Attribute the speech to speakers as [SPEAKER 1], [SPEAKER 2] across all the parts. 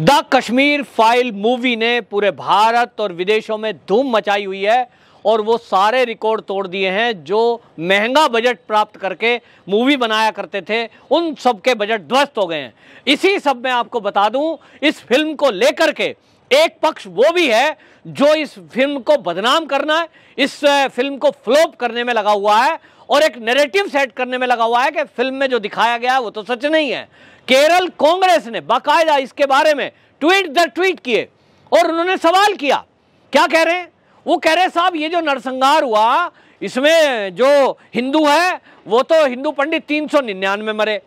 [SPEAKER 1] the Kashmir file movie ने पूरे भारत और विदेशों में धूम मचाई हुई है और वो सारे रिकॉर्ड तोड़ दिए हैं जो महंगा बजट प्राप्त करके मूवी बनाया करते थे उन सब के बजट ध्वस्त हो गए हैं इसी सब में आपको बता दूं इस फिल्म को लेकर के एक पक्ष वो भी है जो इस फिल्म को बदनाम करना है इस फिल्म को फ्लोप करने में लगा हुआ है और एक नैरेटिव सेट करने में लगा हुआ है कि फिल्म में जो दिखाया गया वो तो सच नहीं है केरल कांग्रेस ने बाकायदा इसके बारे में ट्वीट दर ट्वीट किए और उन्होंने सवाल किया क्या कह रहे हैं वो कह रहे साहब ये जो नरसंहार हुआ इसमें जो हिंदू है वो तो हिंदू पंडित तीन सौ निन्यानवे मरे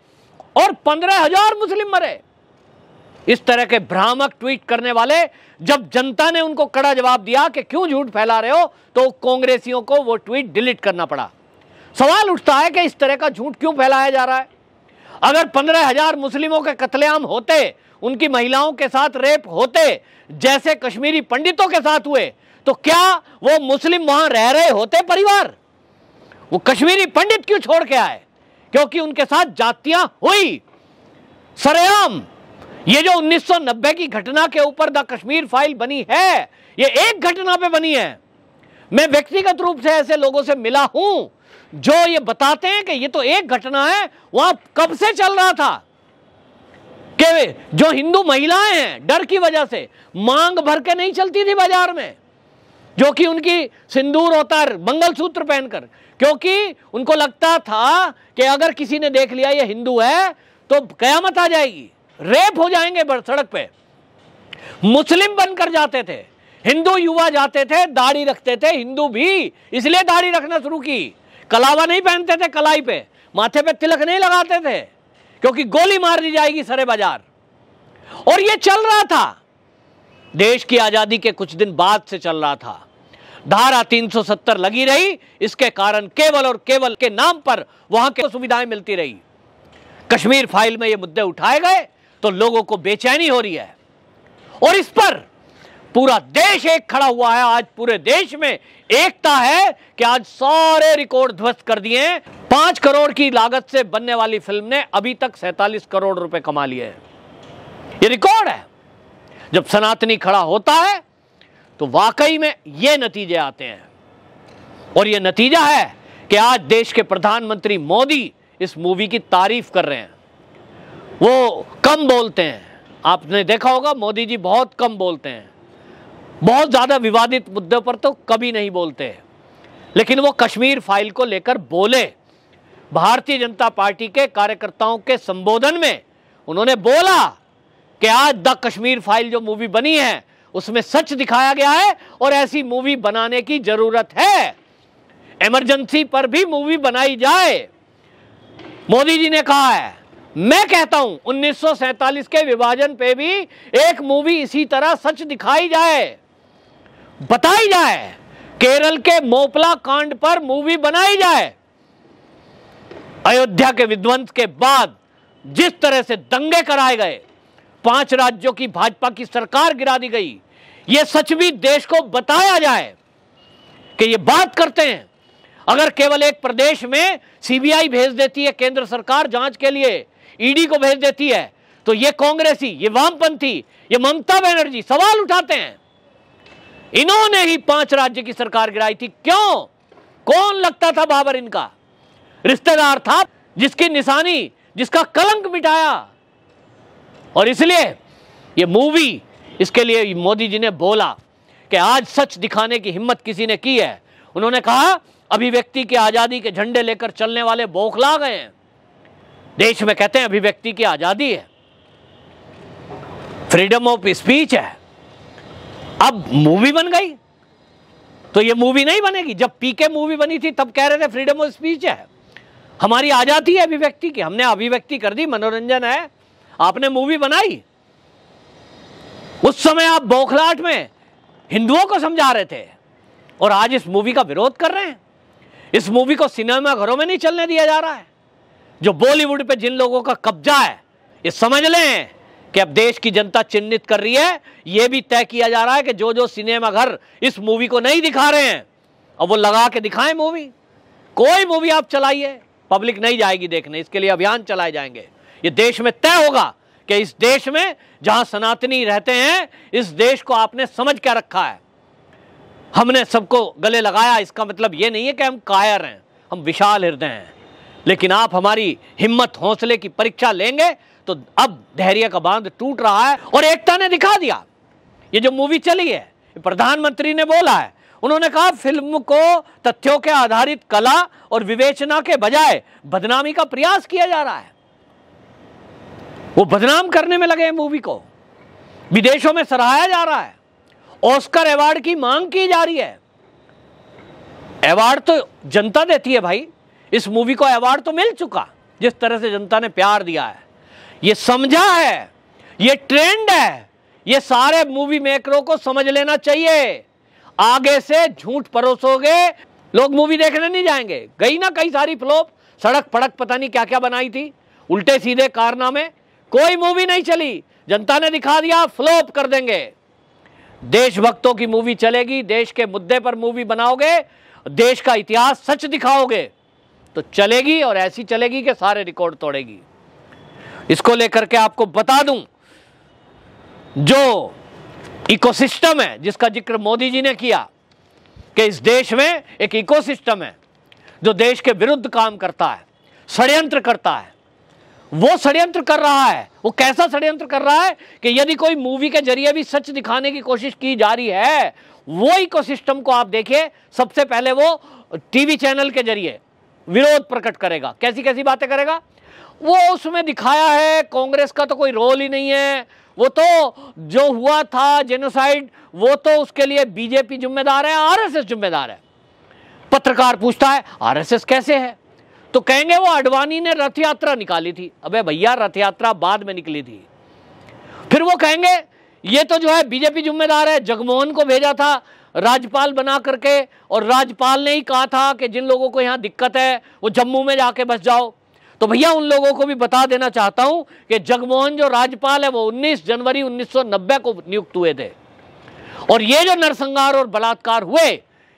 [SPEAKER 1] और पंद्रह हजार मुस्लिम मरे इस तरह के भ्रामक ट्वीट करने वाले जब जनता ने उनको कड़ा जवाब दिया कि क्यों झूठ फैला रहे हो तो कांग्रेसियों को वो ट्वीट डिलीट करना पड़ा सवाल उठता है कि इस तरह का झूठ क्यों फैलाया जा रहा है अगर पंद्रह हजार मुस्लिमों के कत्लेआम होते उनकी महिलाओं के साथ रेप होते जैसे कश्मीरी पंडितों के साथ हुए तो क्या वो मुस्लिम वहां रह रहे होते परिवार वो कश्मीरी पंडित क्यों छोड़ के आए क्योंकि उनके साथ जातियां हुई सरेआम ये जो 1990 की घटना के ऊपर द कश्मीर फाइल बनी है ये एक घटना पे बनी है मैं व्यक्तिगत रूप से ऐसे लोगों से मिला हूं जो ये बताते हैं कि ये तो एक घटना है वहां कब से चल रहा था कि जो हिंदू महिलाएं हैं डर की वजह से मांग भर के नहीं चलती थी बाजार में जो कि उनकी सिंदूर होता है मंगलसूत्र पहनकर क्योंकि उनको लगता था कि अगर किसी ने देख लिया ये हिंदू है तो कयामत आ जाएगी रेप हो जाएंगे सड़क पे मुस्लिम बनकर जाते थे हिंदू युवा जाते थे दाढ़ी रखते थे हिंदू भी इसलिए दाढ़ी रखना शुरू की कलावा नहीं पहनते थे कलाई पे माथे पे तिलक नहीं लगाते थे क्योंकि गोली मार दी जाएगी सरे बाजार और ये चल रहा था देश की आज़ादी के कुछ दिन बाद से चल रहा था धारा 370 लगी रही इसके कारण केवल और केवल के नाम पर वहां के सुविधाएं मिलती रही कश्मीर फाइल में ये मुद्दे उठाए गए तो लोगों को बेचैनी हो रही है और इस पर पूरा देश एक खड़ा हुआ है आज पूरे देश में एकता है कि आज सारे रिकॉर्ड ध्वस्त कर दिए पांच करोड़ की लागत से बनने वाली फिल्म ने अभी तक सैतालीस करोड़ रुपए कमा लिए हैं ये रिकॉर्ड है जब सनातनी खड़ा होता है तो वाकई में ये नतीजे आते हैं और ये नतीजा है कि आज देश के प्रधानमंत्री मोदी इस मूवी की तारीफ कर रहे हैं वो कम बोलते हैं आपने देखा होगा मोदी जी बहुत कम बोलते हैं बहुत ज़्यादा विवादित मुद्दों पर तो कभी नहीं बोलते हैं लेकिन वो कश्मीर फाइल को लेकर बोले भारतीय जनता पार्टी के कार्यकर्ताओं के संबोधन में उन्होंने बोला कि आज द कश्मीर फाइल जो मूवी बनी है उसमें सच दिखाया गया है और ऐसी मूवी बनाने की जरूरत है इमरजेंसी पर भी मूवी बनाई जाए मोदी जी ने कहा है मैं कहता हूं उन्नीस के विभाजन पे भी एक मूवी इसी तरह सच दिखाई जाए बताई जाए केरल के मोपला कांड पर मूवी बनाई जाए अयोध्या के विध्वंस के बाद जिस तरह से दंगे कराए गए पांच राज्यों की भाजपा की सरकार गिरा दी गई यह सच भी देश को बताया जाए कि यह बात करते हैं अगर केवल एक प्रदेश में सीबीआई भेज देती है केंद्र सरकार जांच के लिए ईडी को भेज देती है तो यह कांग्रेसी ये वामपंथी ये ममता बनर्जी सवाल उठाते हैं इन्होंने ही पांच राज्य की सरकार गिराई थी क्यों कौन लगता था बाबर इनका रिश्तेदार था जिसकी निशानी जिसका कलंक मिटाया और इसलिए ये मूवी इसके लिए मोदी जी ने बोला कि आज सच दिखाने की हिम्मत किसी ने की है उन्होंने कहा अभिव्यक्ति की आज़ादी के झंडे लेकर चलने वाले बौखला गए हैं देश में कहते हैं अभिव्यक्ति की आज़ादी है फ्रीडम ऑफ स्पीच है अब मूवी बन गई तो ये मूवी नहीं बनेगी जब पीके मूवी बनी थी तब कह रहे थे फ्रीडम ऑफ स्पीच है हमारी आजादी है अभिव्यक्ति की हमने अभिव्यक्ति कर दी मनोरंजन है आपने मूवी बनाई उस समय आप बोखलाट में हिंदुओं को समझा रहे थे और आज इस मूवी का विरोध कर रहे हैं इस मूवी को सिनेमा घरों में नहीं चलने दिया जा रहा है जो बॉलीवुड पे जिन लोगों का कब्जा है ये समझ लें कि अब देश की जनता चिन्हित कर रही है यह भी तय किया जा रहा है कि जो जो सिनेमा घर इस मूवी को नहीं दिखा रहे हैं अब वो लगा के दिखाएं मूवी कोई मूवी आप चलाइए पब्लिक नहीं जाएगी देखने इसके लिए अभियान चलाए जाएंगे ये देश में तय होगा कि इस देश में जहां सनातनी रहते हैं इस देश को आपने समझ क्या रखा है हमने सबको गले लगाया इसका मतलब ये नहीं है कि हम कायर हैं हम विशाल हृदय हैं लेकिन आप हमारी हिम्मत हौसले की परीक्षा लेंगे तो अब धैर्य का बांध टूट रहा है और एकता ने दिखा दिया ये जो मूवी चली है प्रधानमंत्री ने बोला है उन्होंने कहा फिल्म को तथ्यों के आधारित कला और विवेचना के बजाय बदनामी का प्रयास किया जा रहा है वो बदनाम करने में लगे हैं मूवी को विदेशों में सराहाया जा रहा है ऑस्कर अवार्ड की मांग की जा रही है अवार्ड तो जनता देती है भाई इस मूवी को अवार्ड तो मिल चुका जिस तरह से जनता ने प्यार दिया है ये समझा है ये ट्रेंड है ये सारे मूवी मेकरों को समझ लेना चाहिए आगे से झूठ परोसोगे लोग मूवी देखने नहीं जाएंगे गई ना कई सारी फ्लोप सड़क पड़क पता नहीं क्या क्या बनाई थी उल्टे सीधे कारनामे कोई मूवी नहीं चली जनता ने दिखा दिया फ्लोप कर देंगे देशभक्तों की मूवी चलेगी देश के मुद्दे पर मूवी बनाओगे देश का इतिहास सच दिखाओगे तो चलेगी और ऐसी चलेगी कि सारे रिकॉर्ड तोड़ेगी इसको लेकर के आपको बता दूं जो इकोसिस्टम है जिसका जिक्र मोदी जी ने किया कि इस देश में एक इकोसिस्टम है जो देश के विरुद्ध काम करता है षड्यंत्र करता है वो षड्यंत्र कर रहा है वो कैसा षड्यंत्र कर रहा है कि यदि कोई मूवी के जरिए भी सच दिखाने की कोशिश की जा रही है वो इकोसिस्टम को आप देखिए सबसे पहले वो टीवी चैनल के जरिए विरोध प्रकट करेगा कैसी कैसी बातें करेगा वो उसमें दिखाया है कांग्रेस का तो कोई रोल ही नहीं है वो तो जो हुआ था जेनोसाइड वो तो उसके लिए बीजेपी जिम्मेदार है आरएसएस जिम्मेदार है पत्रकार पूछता है आरएसएस कैसे है तो कहेंगे वो अडवाणी ने रथ यात्रा निकाली थी अबे भैया रथ यात्रा बाद में निकली थी फिर वो कहेंगे ये तो जो है बीजेपी जिम्मेदार है जगमोहन को भेजा था राज्यपाल बना करके और राज्यपाल ने ही कहा था कि जिन लोगों को यहां दिक्कत है वो जम्मू में जाके बस जाओ तो भैया उन लोगों को भी बता देना चाहता हूं कि जगमोहन जो राज्यपाल है वो 19 जनवरी 1990 को नियुक्त हुए थे और ये जो नरसंहार और बलात्कार हुए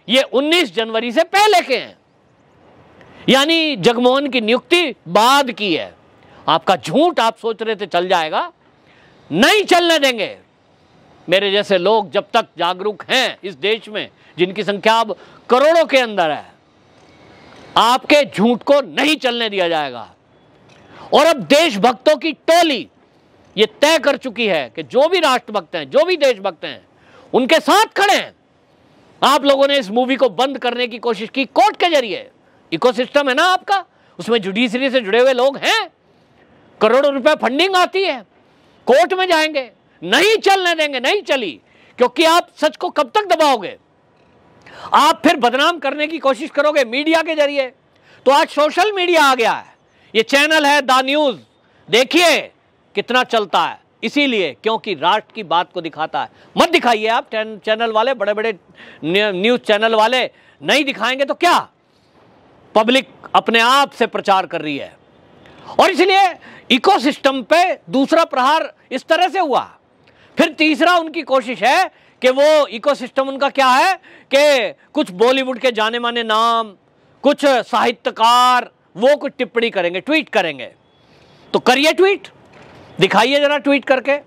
[SPEAKER 1] ये 19 जनवरी से पहले के हैं यानी जगमोहन की नियुक्ति बाद की है आपका झूठ आप सोच रहे थे चल जाएगा नहीं चलने देंगे मेरे जैसे लोग जब तक जागरूक हैं इस देश में जिनकी संख्या अब करोड़ों के अंदर है आपके झूठ को नहीं चलने दिया जाएगा और अब देशभक्तों की टोली ये तय कर चुकी है कि जो भी राष्ट्रभक्त हैं जो भी देशभक्त हैं उनके साथ खड़े हैं आप लोगों ने इस मूवी को बंद करने की कोशिश की कोर्ट के जरिए इकोसिस्टम है ना आपका उसमें जुडिशरी से जुड़े हुए लोग हैं करोड़ों रुपए फंडिंग आती है कोर्ट में जाएंगे नहीं चलने देंगे नहीं चली क्योंकि आप सच को कब तक दबाओगे आप फिर बदनाम करने की कोशिश करोगे मीडिया के जरिए तो आज सोशल मीडिया आ गया है ये चैनल है द न्यूज़ देखिए कितना चलता है इसीलिए क्योंकि राष्ट्र की बात को दिखाता है मत दिखाइए आप चैनल वाले बड़े बड़े न्यूज़ चैनल वाले नहीं दिखाएंगे तो क्या पब्लिक अपने आप से प्रचार कर रही है और इसलिए इकोसिस्टम पे दूसरा प्रहार इस तरह से हुआ फिर तीसरा उनकी कोशिश है कि वो इकोसिस्टम उनका क्या है कि कुछ बॉलीवुड के जाने माने नाम कुछ साहित्यकार वो कुछ टिप्पणी करेंगे ट्वीट करेंगे तो करिए ट्वीट दिखाइए जरा ट्वीट करके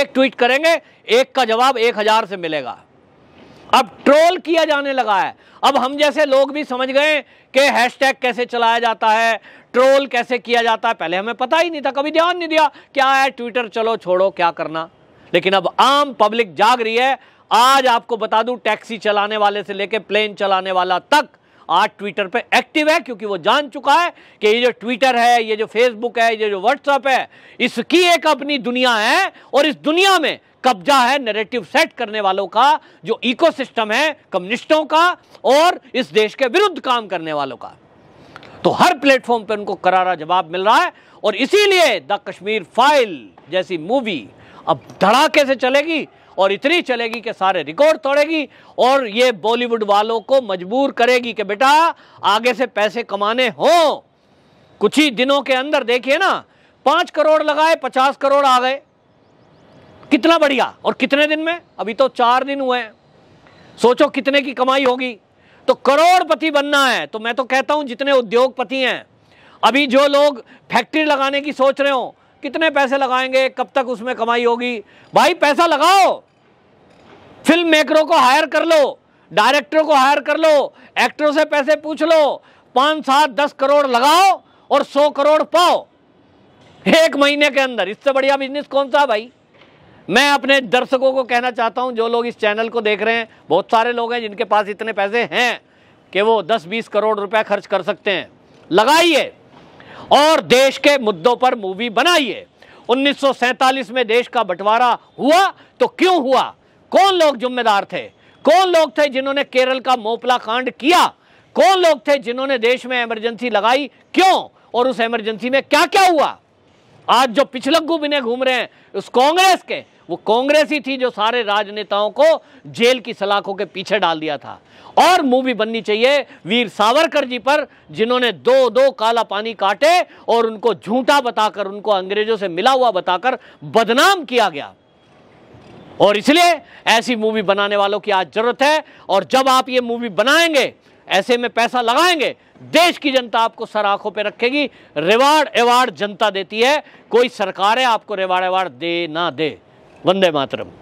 [SPEAKER 1] एक ट्वीट करेंगे एक का जवाब एक हजार से मिलेगा अब ट्रोल किया जाने लगा है अब हम जैसे लोग भी समझ गए कि हैशटैग कैसे चलाया जाता है ट्रोल कैसे किया जाता है पहले हमें पता ही नहीं था कभी ध्यान नहीं दिया क्या है ट्विटर चलो छोड़ो क्या करना लेकिन अब आम पब्लिक जाग रही है आज आपको बता दूं टैक्सी चलाने वाले से लेकर प्लेन चलाने वाला तक आज ट्विटर पे एक्टिव है क्योंकि वो जान चुका है कि ये जो ट्विटर है ये जो फेसबुक है ये जो व्हाट्सअप है इसकी एक अपनी दुनिया है और इस दुनिया में कब्जा है नैरेटिव सेट करने वालों का जो इकोसिस्टम है कम्युनिस्टों का और इस देश के विरुद्ध काम करने वालों का तो हर प्लेटफॉर्म पर उनको करारा जवाब मिल रहा है और इसीलिए द कश्मीर फाइल जैसी मूवी अब धड़ाके से चलेगी और इतनी चलेगी कि सारे रिकॉर्ड तोड़ेगी और ये बॉलीवुड वालों को मजबूर करेगी कि बेटा आगे से पैसे कमाने हो कुछ ही दिनों के अंदर देखिए ना पांच करोड़ लगाए पचास करोड़ आ गए कितना बढ़िया और कितने दिन में अभी तो चार दिन हुए हैं सोचो कितने की कमाई होगी तो करोड़पति बनना है तो मैं तो कहता हूं जितने उद्योगपति हैं अभी जो लोग फैक्ट्री लगाने की सोच रहे हो कितने पैसे लगाएंगे कब तक उसमें कमाई होगी भाई पैसा लगाओ फिल्म मेकरों को हायर कर लो डायरेक्टरों को हायर कर लो एक्टरों से पैसे पूछ लो पाँच सात दस करोड़ लगाओ और सौ करोड़ पाओ एक महीने के अंदर इससे बढ़िया बिजनेस कौन सा भाई मैं अपने दर्शकों को कहना चाहता हूं जो लोग इस चैनल को देख रहे हैं बहुत सारे लोग हैं जिनके पास इतने पैसे हैं कि वो 10-20 करोड़ रुपए खर्च कर सकते हैं लगाइए और देश के मुद्दों पर मूवी बनाइए उन्नीस में देश का बंटवारा हुआ तो क्यों हुआ कौन लोग जिम्मेदार थे कौन लोग थे जिन्होंने केरल का मोपला कांड किया कौन लोग थे जिन्होंने देश में इमरजेंसी लगाई क्यों और उस इमरजेंसी में क्या क्या हुआ आज जो पिछलग्गू बिने घूम रहे हैं उस कांग्रेस के वो कांग्रेस ही थी जो सारे राजनेताओं को जेल की सलाखों के पीछे डाल दिया था और मूवी बननी चाहिए वीर सावरकर जी पर जिन्होंने दो दो काला पानी काटे और उनको झूठा बताकर उनको अंग्रेजों से मिला हुआ बताकर बदनाम किया गया और इसलिए ऐसी मूवी बनाने वालों की आज ज़रूरत है और जब आप ये मूवी बनाएंगे ऐसे में पैसा लगाएंगे देश की जनता आपको सर आंखों पर रखेगी रिवार्ड एवार्ड जनता देती है कोई सरकारें आपको रिवार्ड एवार्ड दे ना दे वंदे मातरम